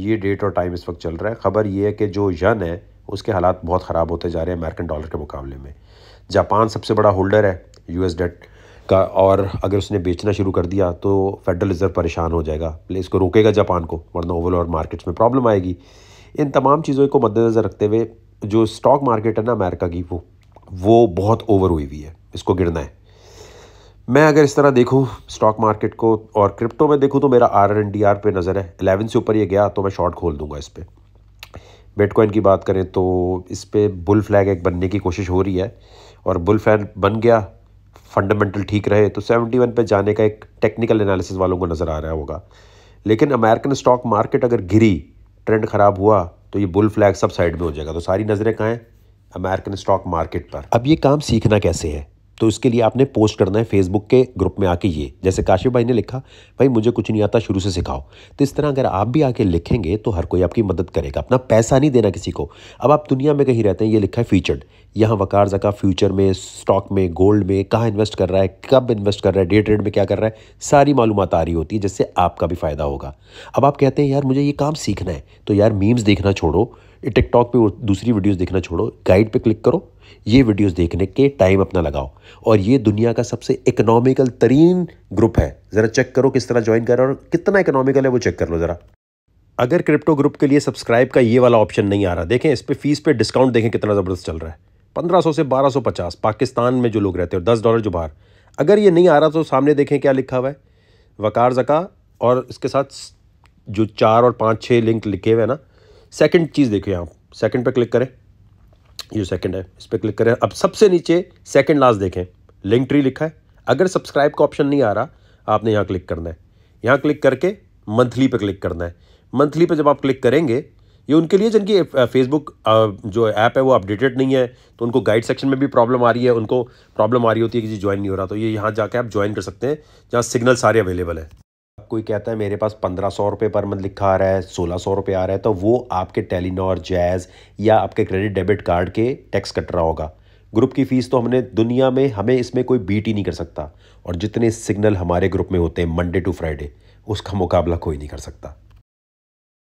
ये डेट और टाइम इस वक्त चल रहा है ख़बर ये है कि जो यन है उसके हालात बहुत ख़राब होते जा रहे हैं अमेरिकन डॉलर के मुकाबले में जापान सबसे बड़ा होल्डर है यूएस डेट का और अगर उसने बेचना शुरू कर दिया तो फेडरल रिज़र्व परेशान हो जाएगा इसको रोकेगा जापान को वरना ओवरऑल मार्केट्स में प्रॉब्लम आएगी इन तमाम चीज़ों को मद्देनज़र रखते हुए जो स्टॉक मार्केट है ना अमेरिका की वो वो बहुत ओवर हुई हुई है इसको गिरना है मैं अगर इस तरह देखूं स्टॉक मार्केट को और क्रिप्टो में देखूं तो मेरा आर एन डी आर पे नज़र है एलेवन से ऊपर ये गया तो मैं शॉर्ट खोल दूंगा इस पर बेटकॉइन की बात करें तो इस पर बुल फ्लैग एक बनने की कोशिश हो रही है और बुल फ्लैग बन गया फंडामेंटल ठीक रहे तो सेवेंटी वन पर जाने का एक टेक्निकल एनालिसिस वालों को नज़र आ रहा होगा लेकिन अमेरिकन स्टॉक मार्केट अगर गिरी ट्रेंड ख़राब हुआ तो ये बुल फ्लैग सब साइड में हो जाएगा तो सारी नज़रें कहाँ हैं अमेरिकन स्टॉक मार्केट पर अब ये काम सीखना कैसे है तो इसके लिए आपने पोस्ट करना है फेसबुक के ग्रुप में आके ये जैसे काशिफ भाई ने लिखा भाई मुझे कुछ नहीं आता शुरू से सिखाओ तो इस तरह अगर आप भी आके लिखेंगे तो हर कोई आपकी मदद करेगा अपना पैसा नहीं देना किसी को अब आप दुनिया में कहीं रहते हैं ये लिखा है फीचर्ड यहाँ वकार जका फ्यूचर में स्टॉक में गोल्ड में कहाँ इन्वेस्ट कर रहा है कब इन्वेस्ट कर रहा है डे ट्रेड में क्या कर रहा है सारी मालूम आ रही होती है जिससे आपका भी फ़ायदा होगा अब आप कहते हैं यार मुझे ये काम सीखना है तो यार मीम्स देखना छोड़ो ये टिकटॉक पे दूसरी वीडियोस देखना छोड़ो गाइड पे क्लिक करो ये वीडियोस देखने के टाइम अपना लगाओ और ये दुनिया का सबसे इकोनॉमिकल तरीन ग्रुप है ज़रा चेक करो किस तरह ज्वाइन करो और कितना इकोनॉमिकल है वो चेक कर लो ज़रा अगर क्रिप्टो ग्रुप के लिए सब्सक्राइब का ये वाला ऑप्शन नहीं आ रहा देखें इस पर फीस पर डिस्काउंट देखें कितना ज़बरदस्त चल रहा है पंद्रह से बारह पचास पाकिस्तान में जो लोग रहते हैं दस डॉलर जो बाहर अगर ये नहीं आ रहा तो सामने देखें क्या लिखा हुआ है वकार जका और इसके साथ जो चार और पाँच छः लिंक लिखे हुए हैं ना सेकंड चीज़ देखो यहाँ सेकंड पे क्लिक करें ये सेकंड है इस पर क्लिक करें अब सबसे नीचे सेकंड लास्ट देखें लिंक ट्री लिखा है अगर सब्सक्राइब का ऑप्शन नहीं आ रहा आपने यहाँ क्लिक करना है यहाँ क्लिक करके मंथली पे क्लिक करना है मंथली पे जब आप क्लिक करेंगे ये उनके लिए जिनकी फेसबुक जो ऐप है वो अपडेटेड नहीं है तो उनको गाइड सेक्शन में भी प्रॉब्लम आ रही है उनको प्रॉब्लम आ रही होती है कि जी ज्वाइन नहीं हो रहा तो ये यहाँ जाके आप ज्वाइन कर सकते हैं जहाँ सिग्नल सारे अवेलेबल हैं कोई कहता है मेरे पास पंद्रह सौ रुपये पर मंथ लिखा आ रहा है सोलह सौ रुपये आ रहा है तो वो आपके टेलीनॉर जैज़ या आपके क्रेडिट डेबिट कार्ड के टैक्स कट रहा होगा ग्रुप की फ़ीस तो हमने दुनिया में हमें इसमें कोई बीट ही नहीं कर सकता और जितने सिग्नल हमारे ग्रुप में होते हैं मंडे टू फ्राइडे उसका मुकाबला कोई नहीं कर सकता